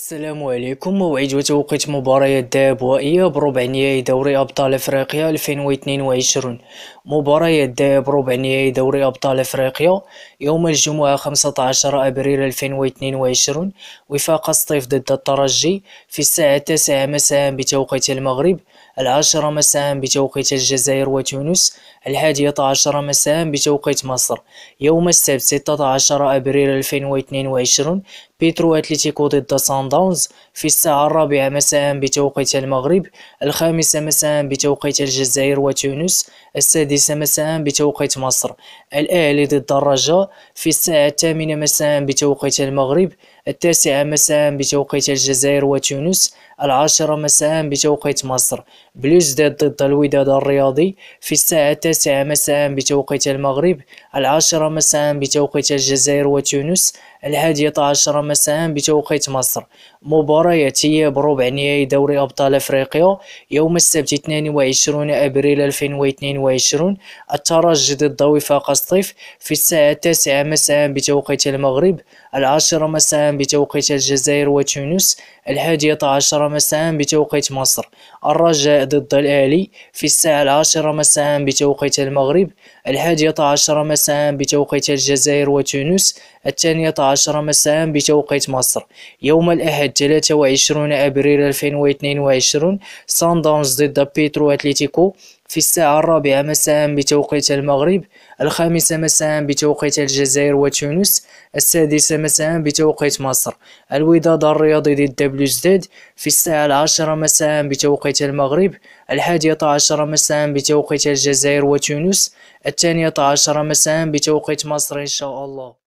السلام عليكم موعد وتوقيت مباريات واياب ربع نهائي دوري أبطال أفريقيا 2022 مباريات الذهاب ربع نهائي دوري أبطال أفريقيا يوم الجمعة 15 أبريل 2022 وفاق سطيف ضد الترجي في الساعة 9 مساء بتوقيت المغرب العاشرة مساء بتوقيت الجزائر وتونس الحادية عشر مساء بتوقيت مصر يوم السبت 16 أبريل 2022 بيترو أتليتيكو ضد سان داونز في الساعة الرابعة مساء بتوقيت المغرب الخامسة مساء بتوقيت الجزائر وتونس السادسة مساء بتوقيت مصر الأهلي ضد الرجاء في الساعة الثامنة مساء بتوقيت المغرب التاسعة مساء بتوقيت الجزائر وتونس العاشرة مساء بتوقيت مصر بلوز ضد الوداد الرياضي في الساعة التاسعة مساء بتوقيت المغرب العاشرة مساء بتوقيت الجزائر وتونس الحادية عشرة مساء بتوقيت مصر مباراة يأتي بربع نهائي دوري أبطال أفريقيا يوم السبت 22 أبريل 2022 الترجي ضد وفاق الصيف في الساعة التاسعة مساء بتوقيت المغرب العاشرة مساء بتوقيت الجزائر وتونس الحادية عشرة مساء بتوقيت مصر الرجاء ضد الأهلي في الساعة العاشرة مساء بتوقيت المغرب الحادية عشر مساء بتوقيت الجزائر وتونس الثانية عشر مساء بتوقيت مصر يوم الأحد 23 أبريل 2022 ساندونز ضد بيترو أتليتيكو في الساعة الرابعة مساء بتوقيت المغرب الخامسة مساء بتوقيت الجزائر وتونس السادسة مساء بتوقيت مصر الوداد الرياضي ضد بلوزداد في الساعة العاشرة مساء بتوقيت المغرب الحادية عشر مساء بتوقيت الجزائر وتونس الثانية عشر مساء بتوقيت مصر إن شاء الله